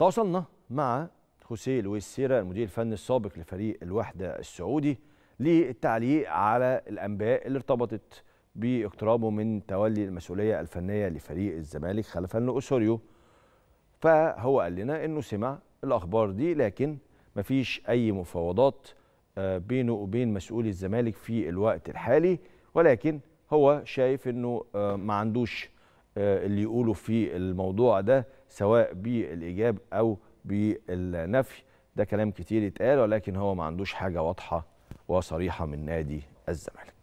تواصلنا مع خوسيه لويس سيرا المدير الفني السابق لفريق الوحده السعودي للتعليق على الانباء اللي ارتبطت باقترابه من تولي المسؤوليه الفنيه لفريق الزمالك خلفا لأسوريو فهو قال لنا انه سمع الاخبار دي لكن مفيش اي مفاوضات آه، بينه وبين مسؤول الزمالك في الوقت الحالي ولكن هو شايف انه آه، ما عندوش آه، اللي يقولوا في الموضوع ده سواء بالايجاب او بالنفي ده كلام كتير اتقال ولكن هو ما عندوش حاجه واضحه وصريحه من نادي الزمالك